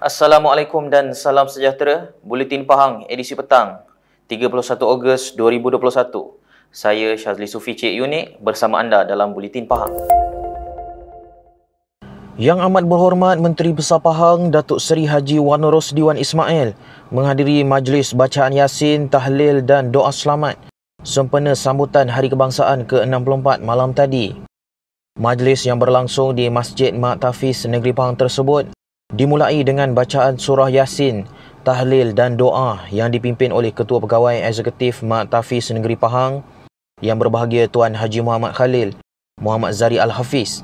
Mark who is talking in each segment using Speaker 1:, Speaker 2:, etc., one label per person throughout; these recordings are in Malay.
Speaker 1: Assalamualaikum dan salam sejahtera. Buletin Pahang edisi petang 31 Ogos 2021. Saya Syazli Sufi Cik Unik bersama anda dalam Buletin Pahang. Yang amat berhormat Menteri Besar Pahang Datuk Seri Haji Wan Rosdiwan Ismail menghadiri majlis bacaan Yasin, tahlil dan doa selamat sempena sambutan Hari Kebangsaan ke-64 malam tadi. Majlis yang berlangsung di Masjid Mak Tafis Negeri Pahang tersebut Dimulai dengan bacaan surah Yasin, tahlil dan doa yang dipimpin oleh Ketua Pegawai Eksekutif Mat Tafiz Negeri Pahang yang berbahagia Tuan Haji Muhammad Khalil Muhammad Zari Al-Hafiz.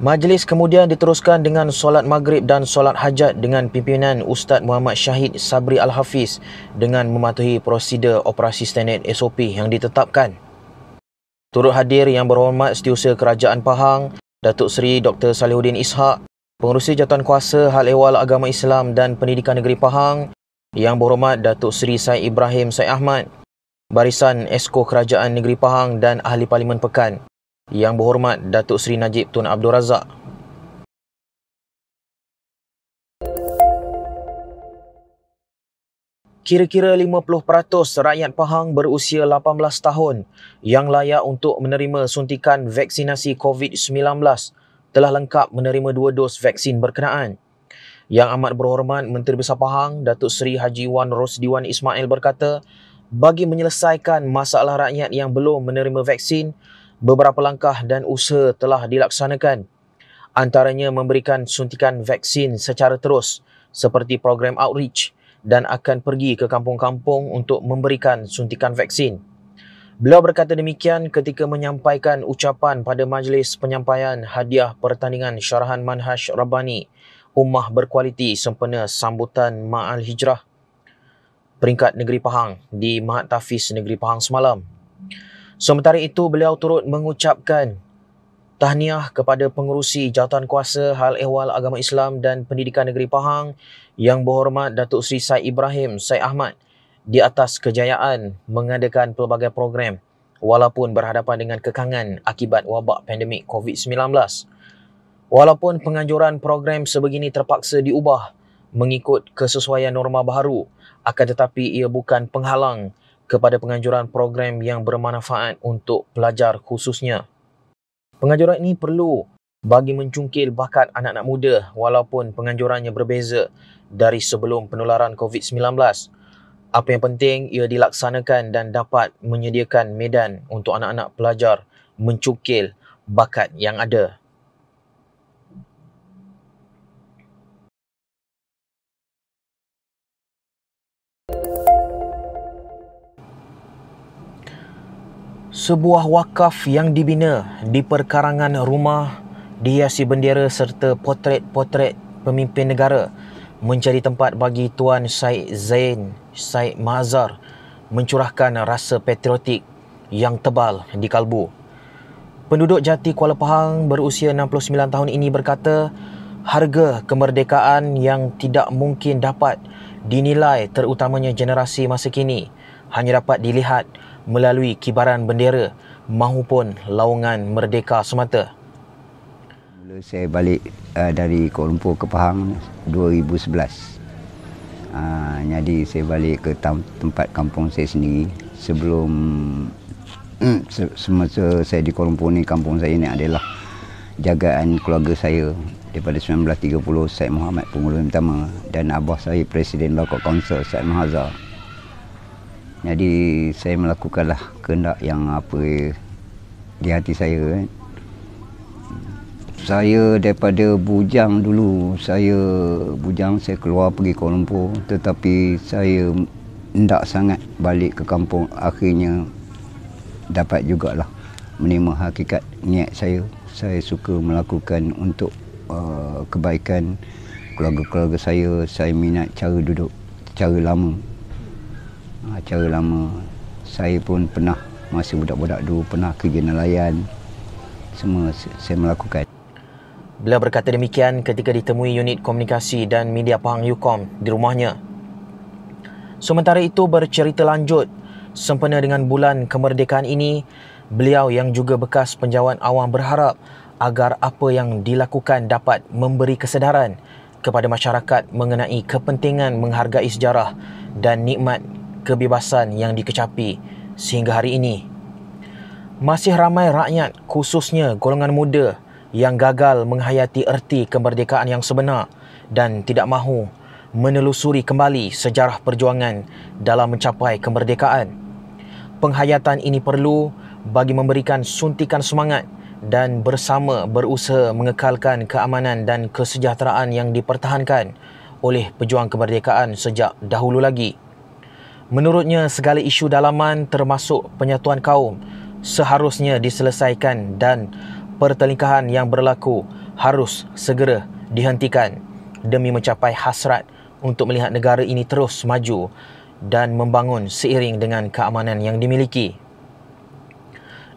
Speaker 1: Majlis kemudian diteruskan dengan solat maghrib dan solat hajat dengan pimpinan Ustaz Muhammad Syahid Sabri Al-Hafiz dengan mematuhi prosedur operasi standard SOP yang ditetapkan. Turut hadir yang berhormat setiausaha Kerajaan Pahang, Datuk Seri Dr. Salihuddin Ishak, Pengerusi Jatuan Kuasa Hal Ehwal Agama Islam dan Pendidikan Negeri Pahang yang berhormat Datuk Seri Syed Ibrahim Syed Ahmad, Barisan Esko Kerajaan Negeri Pahang dan Ahli Parlimen Pekan yang berhormat Datuk Seri Najib Tun Abdul Razak. Kira-kira 50% rakyat Pahang berusia 18 tahun yang layak untuk menerima suntikan vaksinasi COVID-19 telah lengkap menerima dua dos vaksin berkenaan. Yang amat berhormat Menteri Besar Pahang, Datuk Seri Haji Wan Rosdiwan Ismail berkata, bagi menyelesaikan masalah rakyat yang belum menerima vaksin, beberapa langkah dan usaha telah dilaksanakan. Antaranya memberikan suntikan vaksin secara terus seperti program outreach dan akan pergi ke kampung-kampung untuk memberikan suntikan vaksin. Beliau berkata demikian ketika menyampaikan ucapan pada majlis penyampaian hadiah pertandingan syarahan manhaj Rabbani Ummah Berkualiti sempena sambutan Ma'al Hijrah peringkat negeri Pahang di Mahat Tafis negeri Pahang semalam. Sementara itu beliau turut mengucapkan tahniah kepada pengerusi jawatan kuasa hal ehwal agama Islam dan pendidikan negeri Pahang yang berhormat Datuk Seri Syed Ibrahim Syed Ahmad di atas kejayaan mengadakan pelbagai program walaupun berhadapan dengan kekangan akibat wabak pandemik COVID-19. Walaupun penganjuran program sebegini terpaksa diubah mengikut kesesuaian norma baru, akan tetapi ia bukan penghalang kepada penganjuran program yang bermanfaat untuk pelajar khususnya. Penganjuran ini perlu bagi mencungkil bakat anak-anak muda walaupun penganjurannya berbeza dari sebelum penularan COVID-19. Apa yang penting ia dilaksanakan dan dapat menyediakan medan untuk anak-anak pelajar mencukil bakat yang ada. Sebuah wakaf yang dibina di perkarangan rumah dihiasi bendera serta potret-potret pemimpin negara mencari tempat bagi Tuan Syed Zain Syed Mazhar mencurahkan rasa patriotik yang tebal di kalbu. Penduduk Jati Kuala Pahang berusia 69 tahun ini berkata harga kemerdekaan yang tidak mungkin dapat dinilai terutamanya generasi masa kini hanya dapat dilihat melalui kibaran bendera mahupun laungan merdeka semata.
Speaker 2: Mula saya balik uh, dari Kuala Lumpur ke Pahang 2011. Ha, ah, jadi saya balik ke tempat kampung saya sendiri sebelum mm, semasa saya di Kuala ni kampung saya ini adalah jagaan keluarga saya daripada 1930 Syed Muhammad Pengurus Pertama dan Abah saya Presiden Lokok Kaunsel Syed Mahazar. Jadi saya melakukanlah kehendak yang apa di hati saya. Eh saya daripada bujang dulu saya bujang saya keluar pergi Kuala Lumpur tetapi saya tidak sangat balik ke kampung akhirnya dapat juga lah menerima hakikat niat saya saya suka melakukan untuk uh, kebaikan keluarga-keluarga saya saya minat cara duduk cara lama uh, cara lama saya pun pernah masih budak-budak dulu pernah kerja nelayan semua saya melakukan
Speaker 1: Beliau berkata demikian ketika ditemui unit komunikasi dan media Pahang Yukom di rumahnya. Sementara itu bercerita lanjut sempena dengan bulan kemerdekaan ini, beliau yang juga bekas penjawat awam berharap agar apa yang dilakukan dapat memberi kesedaran kepada masyarakat mengenai kepentingan menghargai sejarah dan nikmat kebebasan yang dikecapi sehingga hari ini. Masih ramai rakyat khususnya golongan muda yang gagal menghayati erti kemerdekaan yang sebenar dan tidak mahu menelusuri kembali sejarah perjuangan dalam mencapai kemerdekaan. Penghayatan ini perlu bagi memberikan suntikan semangat dan bersama berusaha mengekalkan keamanan dan kesejahteraan yang dipertahankan oleh pejuang kemerdekaan sejak dahulu lagi. Menurutnya segala isu dalaman termasuk penyatuan kaum seharusnya diselesaikan dan pertelingkahan yang berlaku harus segera dihentikan demi mencapai hasrat untuk melihat negara ini terus maju dan membangun seiring dengan keamanan yang dimiliki.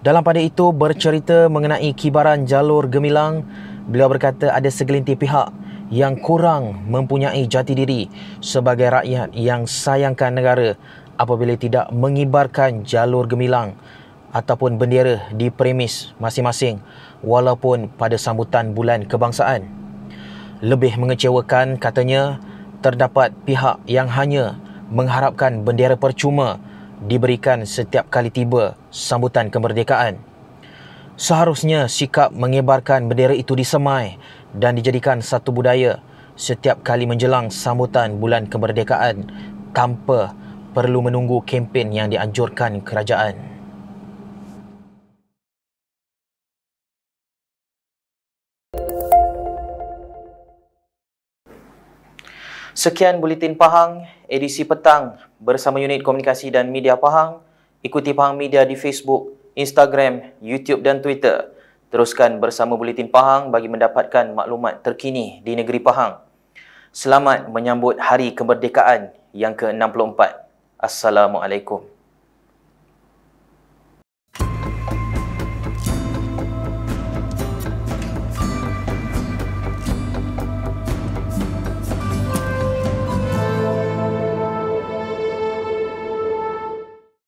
Speaker 1: Dalam pada itu bercerita mengenai kibaran jalur gemilang, beliau berkata ada segelintir pihak yang kurang mempunyai jati diri sebagai rakyat yang sayangkan negara apabila tidak mengibarkan jalur gemilang ataupun bendera di premis masing-masing walaupun pada sambutan bulan kebangsaan. Lebih mengecewakan katanya terdapat pihak yang hanya mengharapkan bendera percuma diberikan setiap kali tiba sambutan kemerdekaan. Seharusnya sikap mengibarkan bendera itu disemai dan dijadikan satu budaya setiap kali menjelang sambutan bulan kemerdekaan tanpa perlu menunggu kempen yang dianjurkan kerajaan. Sekian Bulletin Pahang, edisi petang bersama unit komunikasi dan media Pahang. Ikuti Pahang Media di Facebook, Instagram, YouTube dan Twitter. Teruskan bersama Bulletin Pahang bagi mendapatkan maklumat terkini di negeri Pahang. Selamat menyambut Hari Kemerdekaan yang ke-64. Assalamualaikum.